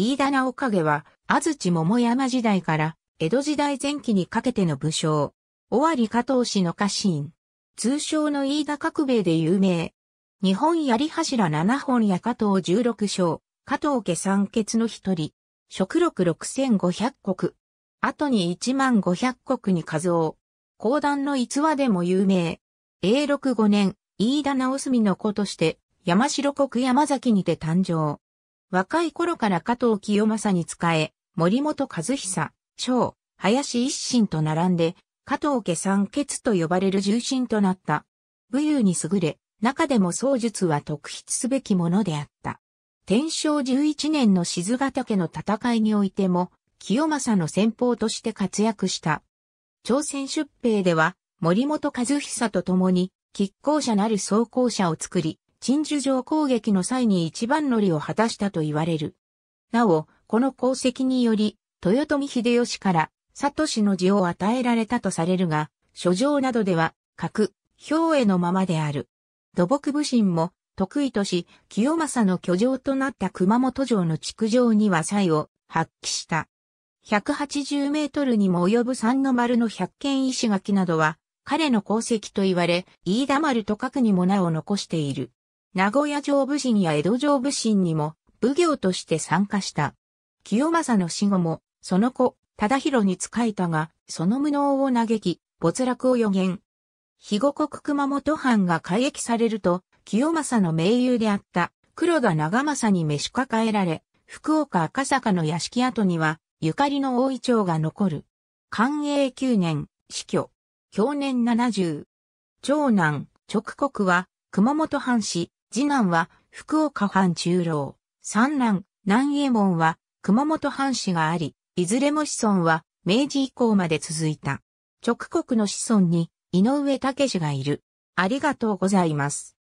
飯田直影は、安土桃山時代から江戸時代前期にかけての武将、尾張加藤氏の家臣、通称の飯田角兵衛で有名。日本槍柱7本や加藤16章、加藤家三傑の一人、食禄六千五百国、後に一万五百国に数を、講談の逸話でも有名。永禄五年、飯田直澄の子として、山城国山崎にて誕生。若い頃から加藤清正に仕え、森本和久、章、林一心と並んで、加藤家三傑と呼ばれる重臣となった。武勇に優れ、中でも創術は特筆すべきものであった。天正11年の静ヶ岳の戦いにおいても、清正の先鋒として活躍した。朝鮮出兵では、森本和久と共に、喫抗者なる装甲車を作り、鎮守城攻撃の際に一番乗りを果たしたと言われる。なお、この功績により、豊臣秀吉から佐都氏の字を与えられたとされるが、書状などでは、格、表へのままである。土木部神も、得意とし、清正の居城となった熊本城の築城には才を発揮した。180メートルにも及ぶ三の丸の百軒石垣などは、彼の功績と言われ、飯田丸と書くにも名を残している。名古屋城武神や江戸城武神にも奉行として参加した。清正の死後も、その子、忠広に仕えたが、その無能を嘆き、没落を予言。肥後国熊本藩が改役されると、清正の盟友であった黒田長政に召し抱えられ、福岡赤坂の屋敷跡には、ゆかりの大井町が残る。寛永九年、死去。享年七十。長男、直国は、熊本藩士、次男は福岡藩中老、三男、南右衛門は熊本藩士があり、いずれも子孫は明治以降まで続いた。直国の子孫に井上武がいる。ありがとうございます。